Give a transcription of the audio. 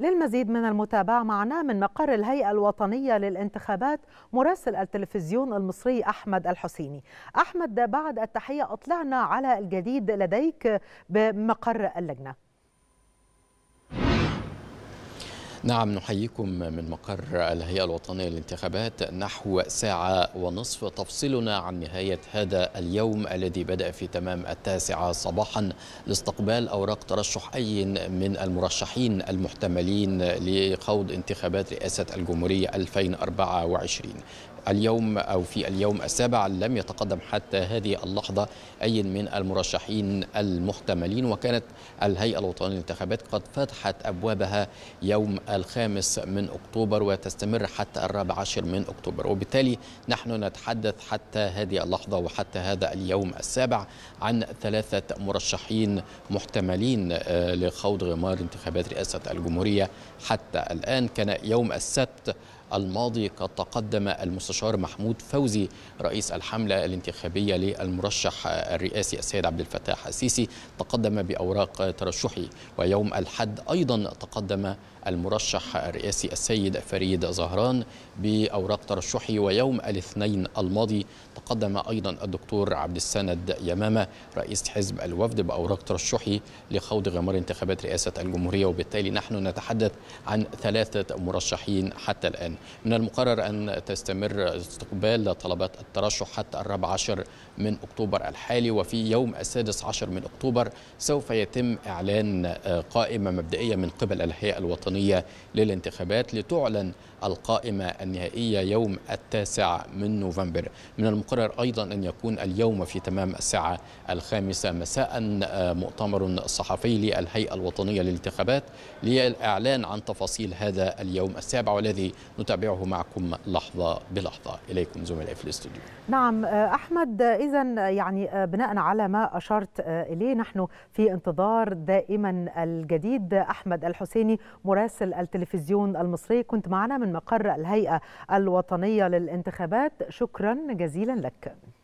للمزيد من المتابعة معنا من مقر الهيئة الوطنية للانتخابات مراسل التلفزيون المصري أحمد الحسيني أحمد بعد التحية أطلعنا على الجديد لديك بمقر اللجنة نعم نحييكم من مقر الهيئة الوطنية للانتخابات نحو ساعة ونصف تفصلنا عن نهاية هذا اليوم الذي بدأ في تمام التاسعة صباحا لاستقبال أوراق ترشح أي من المرشحين المحتملين لخوض انتخابات رئاسة الجمهورية 2024 اليوم أو في اليوم السابع لم يتقدم حتى هذه اللحظة أي من المرشحين المحتملين وكانت الهيئة الوطنية للانتخابات قد فتحت أبوابها يوم الخامس من أكتوبر وتستمر حتى الرابع عشر من أكتوبر وبالتالي نحن نتحدث حتى هذه اللحظة وحتى هذا اليوم السابع عن ثلاثة مرشحين محتملين آه، لخوض غمار انتخابات رئاسة الجمهورية حتى الآن كان يوم السبت الماضي قد تقدم المستشار محمود فوزي رئيس الحملة الانتخابية للمرشح الرئاسي السيد عبد الفتاح السيسي تقدم بأوراق ترشحه ويوم الحد أيضا تقدم المرشح الرئاسي السيد فريد زهران بأوراق ترشحه ويوم الاثنين الماضي تقدم أيضا الدكتور عبد السند يمامة رئيس حزب الوفد بأوراق ترشحه لخوض غمار انتخابات رئاسة الجمهورية وبالتالي نحن نتحدث عن ثلاثة مرشحين حتى الآن من المقرر أن تستمر استقبال طلبات الترشح حتى الرابع عشر من أكتوبر الحالي وفي يوم السادس عشر من أكتوبر سوف يتم إعلان آه، قائمة مبدئية من قبل الهيئة الوطنية للانتخابات لتعلن القائمة النهائية يوم التاسع من نوفمبر من المقرر أيضا أن يكون اليوم في تمام الساعة الخامسة مساء آه، مؤتمر صحفي للهيئة الوطنية للانتخابات للإعلان عن تفاصيل هذا اليوم السابع والذي نتابع نتابعه معكم لحظة بلحظة إليكم زملائي في الاستوديو نعم آه، أحمد إذا آه، يعني آه، بناء على ما أشرت إليه نحن في انتظار دائما الجديد أحمد الحسيني مراسل التلفزيون المصري كنت معنا من مقر الهيئة الوطنية للانتخابات شكرا جزيلا لك